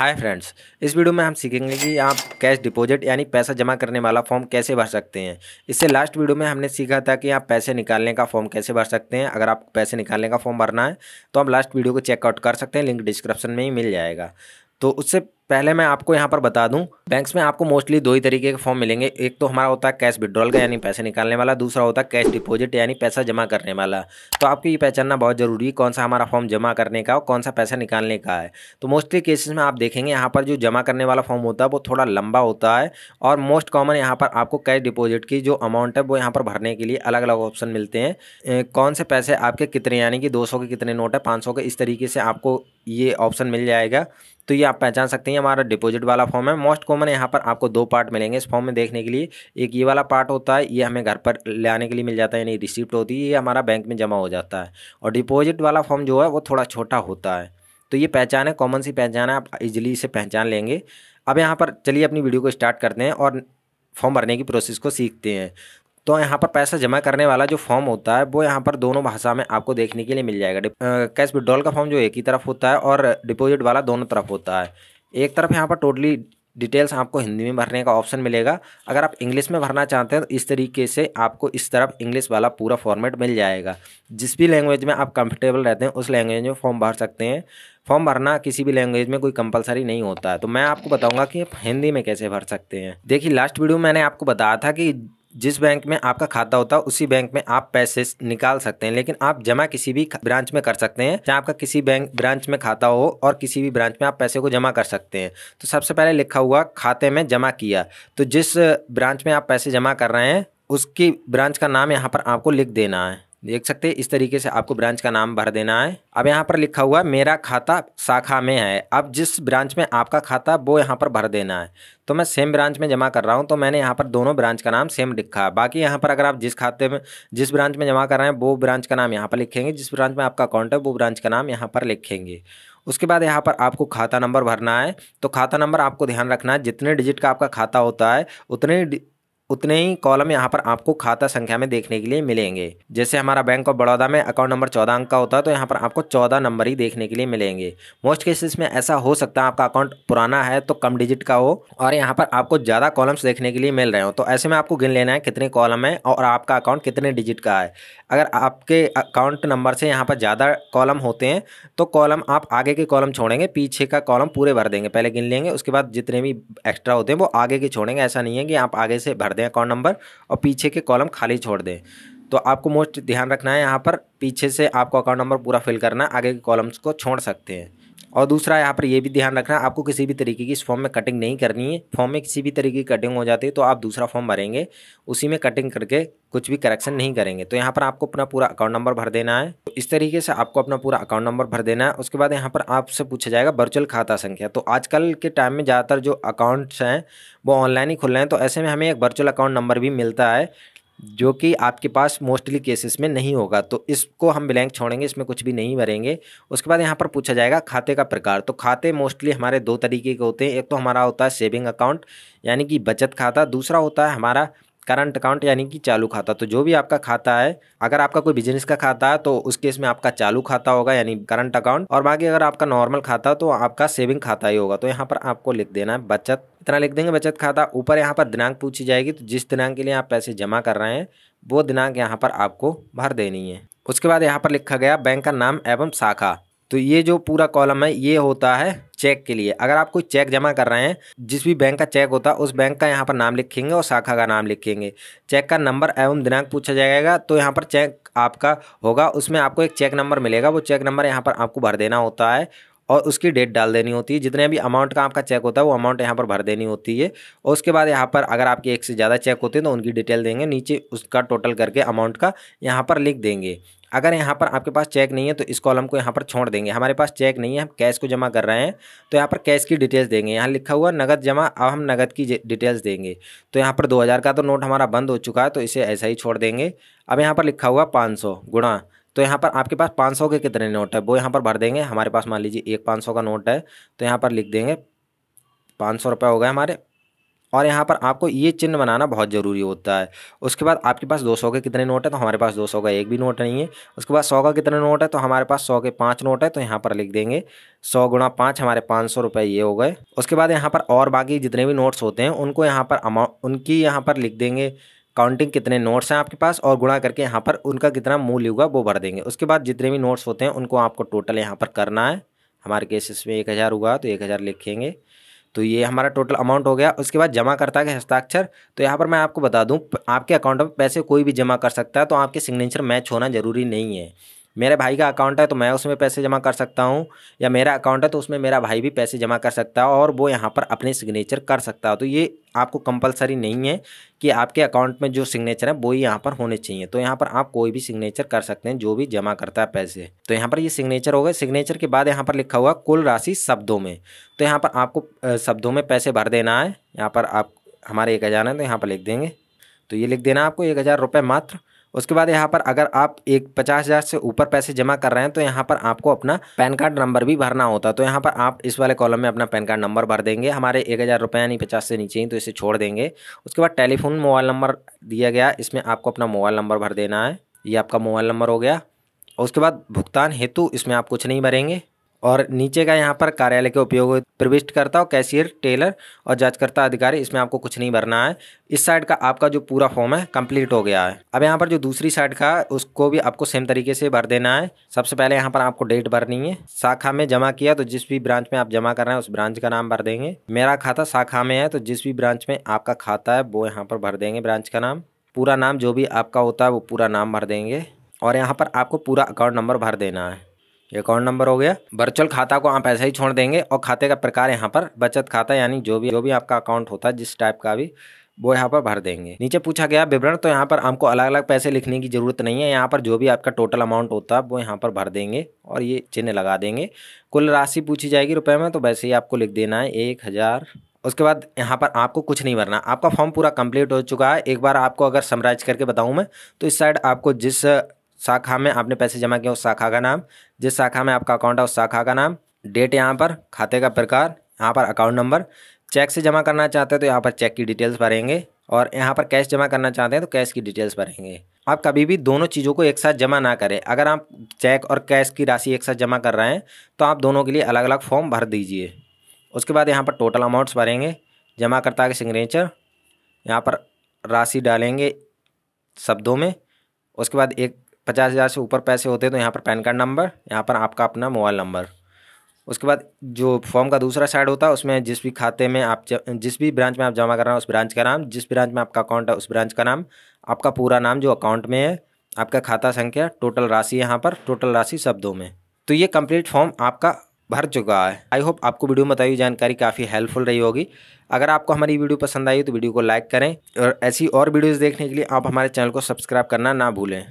hi friends इस video में हम सीखेंगे कि आप कैश डिपॉजिट यानी पैसा जमा करने वाला फॉर्म कैसे भर सकते हैं इससे लास्ट वीडियो में हमने सीखा था कि आप पैसे निकालने का फॉर्म कैसे भर सकते हैं अगर आप पैसे निकालने का फॉर्म भरना है तो आप लास्ट वीडियो को चेकआउट कर सकते हैं लिंक डिस्क्रिप्शन में ही मिल जाएगा तो उससे पहले मैं आपको यहाँ पर बता दूँ बैंक्स में आपको मोस्टली दो ही तरीके के फॉर्म मिलेंगे एक तो हमारा होता है कैश विड्रॉल का यानी पैसे निकालने वाला दूसरा होता है कैश डिपॉजिट यानी पैसा जमा करने वाला तो आपको ये पहचानना बहुत ज़रूरी है कौन सा हमारा फॉर्म जमा करने का और कौन सा पैसा निकालने का है तो मोस्टली केसेस में आप देखेंगे यहाँ पर जो जमा करने वाला फॉर्म होता है वो थोड़ा लंबा होता है और मोस्ट कॉमन यहाँ पर आपको कैश डिपोज़िट की जो अमाउंट है वो यहाँ पर भरने के लिए अलग अलग ऑप्शन मिलते हैं कौन से पैसे आपके कितने यानी कि दो के कितने नोट है पाँच के इस तरीके से आपको ये ऑप्शन मिल जाएगा तो ये आप पहचान सकते हैं हमारा डिपॉजिट वाला फॉर्म है मोस्ट कॉमन यहाँ पर आपको दो पार्ट मिलेंगे इस फॉर्म में देखने के लिए एक ये वाला पार्ट होता है ये हमें घर पर लाने के लिए मिल जाता है यानी रिसिप्ट होती है ये हमारा बैंक में जमा हो जाता है और डिपॉजिट वाला फॉर्म जो है वो थोड़ा छोटा होता है तो ये पहचान है कॉमन सी पहचान है आप इजिली इसे पहचान लेंगे अब यहाँ पर चलिए अपनी वीडियो को स्टार्ट करते हैं और फॉर्म भरने की प्रोसेस को सीखते हैं तो यहाँ पर पैसा जमा करने वाला जो फॉर्म होता है वो यहाँ पर दोनों भाषा में आपको देखने के लिए मिल जाएगा कैश विड्रॉल का फॉर्म जो एक ही तरफ होता है और डिपॉजिट वाला दोनों तरफ होता है एक तरफ यहाँ पर टोटली डिटेल्स आपको हिंदी में भरने का ऑप्शन मिलेगा अगर आप इंग्लिश में भरना चाहते हैं तो इस तरीके से आपको इस तरफ इंग्लिश वाला पूरा फॉर्मेट मिल जाएगा जिस भी लैंग्वेज में आप कंफर्टेबल रहते हैं उस लैंग्वेज में फॉर्म भर सकते हैं फॉर्म भरना किसी भी लैंग्वेज में कोई कंपलसरी नहीं होता है तो मैं आपको बताऊंगा कि आप हिंदी में कैसे भर सकते हैं देखिए लास्ट वीडियो में मैंने आपको बताया था कि जिस बैंक में आपका खाता होता है उसी बैंक में आप पैसे निकाल सकते हैं लेकिन आप जमा किसी भी ब्रांच में कर सकते हैं चाहे आपका किसी बैंक ब्रांच में खाता हो और किसी भी ब्रांच में आप पैसे को जमा कर सकते हैं तो सबसे पहले लिखा हुआ खाते में जमा किया तो जिस ब्रांच में आप पैसे जमा कर रहे हैं उसकी ब्रांच का नाम यहाँ पर आपको लिख देना है देख सकते हैं इस तरीके से आपको ब्रांच का नाम भर देना है अब यहाँ पर लिखा हुआ मेरा खाता शाखा में है अब जिस ब्रांच में आपका खाता वो यहाँ पर भर देना है तो मैं सेम ब्रांच में जमा कर रहा हूँ तो मैंने यहाँ पर दोनों ब्रांच का नाम सेम लिखा है बाकी यहाँ पर अगर आप जिस खाते में जिस ब्रांच में जमा कर रहे हैं वो ब्रांच का नाम यहाँ पर लिखेंगे जिस ब्रांच में आपका अकाउंट है वो ब्रांच का नाम यहाँ पर लिखेंगे उसके बाद यहाँ पर आपको खाता नंबर भरना है तो खाता नंबर आपको ध्यान रखना है जितने डिजिट का आपका खाता होता है उतने उतने ही कॉलम यहाँ पर आपको खाता संख्या में देखने के लिए मिलेंगे जैसे हमारा बैंक ऑफ बड़ौदा में अकाउंट नंबर चौदह अंक का होता है तो यहाँ पर आपको चौदह नंबर ही देखने के लिए मिलेंगे मोस्ट केसेस में ऐसा हो सकता है आपका अकाउंट पुराना है तो कम डिजिट का हो और यहाँ पर आपको ज़्यादा कॉलम्स देखने के लिए मिल रहे हो तो ऐसे में आपको गिन लेना है कितने कॉलम है और आपका अकाउंट कितने डिजिट का है अगर आपके अकाउंट नंबर से यहाँ पर ज़्यादा कॉलम होते हैं तो कॉलम आप आगे के कॉलम छोड़ेंगे पीछे का कॉलम पूरे भर देंगे पहले गिन लेंगे उसके बाद जितने भी एक्स्ट्रा होते हैं वो आगे के छोड़ेंगे ऐसा नहीं है कि आप आगे से भर दें अकाउंट नंबर और पीछे के कॉलम खाली छोड़ दें तो आपको मोस्ट ध्यान रखना है यहाँ पर पीछे से आपको अकाउंट नंबर पूरा फिल करना आगे के कॉलम्स को छोड़ सकते हैं और दूसरा यहाँ पर यह भी ध्यान रखना आपको किसी भी तरीके की इस फॉर्म में कटिंग नहीं करनी है फॉर्म में किसी भी तरीके की कटिंग हो जाती है तो आप दूसरा फॉर्म भरेंगे उसी में कटिंग करके कुछ भी करेक्शन नहीं करेंगे तो यहाँ पर आपको अपना पूरा अकाउंट नंबर भर देना है तो इस तरीके से आपको अपना पूरा अकाउंट नंबर भर देना है उसके बाद यहाँ पर आपसे पूछा जाएगा वर्चुअल खाता संख्या तो आजकल के टाइम में ज़्यादातर जो अकाउंट्स हैं वो ऑनलाइन ही खुल रहे हैं तो ऐसे में हमें एक वर्चुअल अकाउंट नंबर भी मिलता है जो कि आपके पास मोस्टली केसेस में नहीं होगा तो इसको हम ब्लैंक छोड़ेंगे इसमें कुछ भी नहीं भरेंगे उसके बाद यहाँ पर पूछा जाएगा खाते का प्रकार तो खाते मोस्टली हमारे दो तरीके के होते हैं एक तो हमारा होता है सेविंग अकाउंट यानी कि बचत खाता दूसरा होता है हमारा करंट अकाउंट यानी कि चालू खाता तो जो भी आपका खाता है अगर आपका कोई बिजनेस का खाता है तो उस केस में आपका चालू खाता होगा यानी करंट अकाउंट और बाकी अगर आपका नॉर्मल खाता तो आपका सेविंग खाता ही होगा तो यहाँ पर आपको लिख देना है बचत इतना लिख देंगे बचत खाता ऊपर यहाँ पर दिनांक पूछी जाएगी तो जिस दिनांक के लिए आप पैसे जमा कर रहे हैं वो दिनांक यहाँ पर आपको भर देनी है उसके बाद यहाँ पर लिखा गया बैंक का नाम एवं शाखा तो ये जो पूरा कॉलम है ये होता है चेक के लिए अगर आप कोई चेक जमा कर रहे हैं जिस भी बैंक का चेक होता है उस बैंक का यहाँ पर नाम लिखेंगे और शाखा का नाम लिखेंगे चेक का नंबर एवं दिनांक पूछा जाएगा तो यहाँ पर चेक आपका होगा उसमें आपको एक चेक नंबर मिलेगा वो चेक नंबर यहाँ पर आपको भर देना होता है और उसकी डेट डाल देनी होती है जितने भी अमाउंट का आपका चेक होता है वो अमाउंट यहाँ पर भर देनी होती है और उसके बाद यहाँ पर अगर आपके एक से ज़्यादा चेक होते हैं तो उनकी डिटेल देंगे नीचे उसका टोटल करके अमाउंट का यहाँ पर लिख देंगे अगर यहाँ पर आपके पास चेक नहीं है तो इस कॉलम को यहाँ पर छोड़ देंगे हमारे पास चेक नहीं है हम कैश को जमा कर रहे हैं तो यहाँ पर कैश की डिटेल्स देंगे यहाँ लिखा हुआ नगद जमा अब हम नगद की डिटेल्स देंगे तो यहाँ पर दो का तो नोट हमारा बंद हो चुका है तो इसे ऐसा ही छोड़ देंगे अब यहाँ पर लिखा हुआ पाँच गुणा तो यहाँ पर आपके पास पाँच सौ के कितने नोट है वो यहाँ पर भर देंगे हमारे पास मान लीजिए एक पाँच सौ का नोट है तो यहाँ पर लिख देंगे पाँच सौ रुपये हो गए हमारे और यहाँ पर आपको ये चिन्ह बनाना बहुत ज़रूरी होता है उसके बाद आपके पास दो सौ के कितने नोट है तो हमारे पास दो सौ का एक भी नोट नहीं है उसके बाद सौ का कितने नोट है तो हमारे पास सौ के पाँच नोट है तो यहाँ पर लिख देंगे सौ गुणा पाँच हमारे पाँच सौ रुपये ये हो गए उसके बाद यहाँ पर और बाकी जितने भी नोट्स होते हैं उनको यहाँ पर अमाउंट उनकी यहाँ पर लिख देंगे काउंटिंग कितने नोट्स हैं आपके पास और गुणा करके यहाँ पर उनका कितना मूल्य होगा वो भर देंगे उसके बाद जितने भी नोट्स होते हैं उनको आपको टोटल यहाँ पर करना है हमारे केस इसमें एक हज़ार हुआ तो एक हज़ार लिखेंगे तो ये हमारा टोटल अमाउंट हो गया उसके बाद जमा करता है हस्ताक्षर तो यहाँ पर मैं आपको बता दूँ आपके अकाउंट में पैसे कोई भी जमा कर सकता है तो आपके सिग्नेचर मैच होना ज़रूरी नहीं है मेरे भाई का अकाउंट है तो मैं उसमें पैसे जमा कर सकता हूँ या मेरा अकाउंट है तो उसमें मेरा भाई भी पैसे जमा कर सकता है और वो यहाँ पर अपने सिग्नेचर कर सकता है तो ये आपको कंपलसरी नहीं है कि आपके अकाउंट में जो सिग्नेचर है वो ही यहाँ पर होने चाहिए तो यहाँ पर आप कोई भी सिग्नेचर कर सकते हैं जो भी जमा करता है पैसे तो यहाँ पर ये यह सिग्नेचर हो गए सिग्नेचर के बाद यहाँ पर लिखा हुआ कुल राशि शब्दों में तो यहाँ पर आपको शब्दों में पैसे भर देना है यहाँ पर आप हमारे एक हज़ार है तो यहाँ पर लिख देंगे तो ये लिख देना आपको एक हज़ार रुपये मात्र उसके बाद यहाँ पर अगर आप एक पचास हज़ार से ऊपर पैसे जमा कर रहे हैं तो यहाँ पर आपको अपना पैन कार्ड नंबर भी भरना होता है तो यहाँ पर आप इस वाले कॉलम में अपना पैन कार्ड नंबर भर देंगे हमारे एक हज़ार रुपये यानी पचास से नीचे ही तो इसे छोड़ देंगे उसके बाद टेलीफोन मोबाइल नंबर दिया गया इसमें आपको अपना मोबाइल नंबर भर देना है ये आपका मोबाइल नंबर हो गया उसके बाद भुगतान हेतु इसमें आप कुछ नहीं भरेंगे और नीचे का यहाँ पर कार्यालय के उपयोग प्रविष्ट करता हो कैशियर टेलर और जांचकर्ता अधिकारी इसमें आपको कुछ नहीं भरना है इस साइड का आपका जो पूरा फॉर्म है कंप्लीट हो गया है अब यहाँ पर जो दूसरी साइड का है उसको भी आपको सेम तरीके से भर देना है सबसे पहले यहाँ पर आपको डेट भरनी है शाखा में जमा किया तो जिस भी ब्रांच में आप जमा कर रहे हैं उस ब्रांच का नाम भर देंगे मेरा खाता शाखा में है तो जिस भी ब्रांच में आपका खाता है वो यहाँ पर भर देंगे ब्रांच का नाम पूरा नाम जो भी आपका होता है वो पूरा नाम भर देंगे और यहाँ पर आपको पूरा अकाउंट नंबर भर देना है ये अकाउंट नंबर हो गया वर्चुअल खाता को आप ऐसा ही छोड़ देंगे और खाते का प्रकार यहाँ पर बचत खाता यानी जो भी जो भी आपका अकाउंट होता है जिस टाइप का भी वो यहाँ पर भर देंगे नीचे पूछा गया विवरण तो यहाँ पर आपको अलग अलग पैसे लिखने की ज़रूरत नहीं है यहाँ पर जो भी आपका टोटल अमाउंट होता है वो यहाँ पर भर देंगे और ये चिन्ह लगा देंगे कुल राशि पूछी जाएगी रुपये में तो वैसे ही आपको लिख देना है एक हज़ार उसके बाद यहाँ पर आपको कुछ नहीं भरना आपका फॉर्म पूरा कंप्लीट हो चुका है एक बार आपको अगर समराइज करके बताऊँ मैं तो इस साइड आपको जिस शाखा में आपने पैसे जमा किए उस शाखा का नाम जिस शाखा में आपका अकाउंट है उस शाखा का नाम डेट यहाँ पर खाते का प्रकार यहाँ पर अकाउंट नंबर चेक से जमा करना चाहते हैं तो यहाँ पर चेक की डिटेल्स भरेंगे और यहाँ पर कैश जमा करना चाहते हैं तो कैश की डिटेल्स भरेंगे आप कभी भी दोनों चीज़ों को एक साथ जमा ना करें अगर आप चेक और कैश की राशि एक साथ जमा कर रहे हैं तो आप दोनों के लिए अलग अलग फॉर्म भर दीजिए उसके बाद यहाँ पर टोटल अमाउंट्स भरेंगे जमाकर्ता के सिग्नेचर यहाँ पर राशि डालेंगे शब्दों में उसके बाद एक पचास हज़ार से ऊपर पैसे होते हैं तो यहाँ पर पैन कार्ड नंबर यहाँ पर आपका अपना मोबाइल नंबर उसके बाद जो फॉर्म का दूसरा साइड होता है उसमें जिस भी खाते में आप जिस भी ब्रांच में आप जमा कर रहे हैं उस ब्रांच का नाम जिस ब्रांच में आपका अकाउंट है उस ब्रांच का नाम आपका पूरा नाम जो अकाउंट में है आपका खाता संख्या टोटल राशि यहाँ पर टोटल राशि शब्दों में तो ये कंप्लीट फॉर्म आपका भर चुका है आई होप आपको वीडियो में बताई जानकारी काफ़ी हेल्पफुल रही होगी अगर आपको हमारी वीडियो पसंद आई तो वीडियो को लाइक करें और ऐसी और वीडियोस देखने के लिए आप हमारे चैनल को सब्सक्राइब करना ना भूलें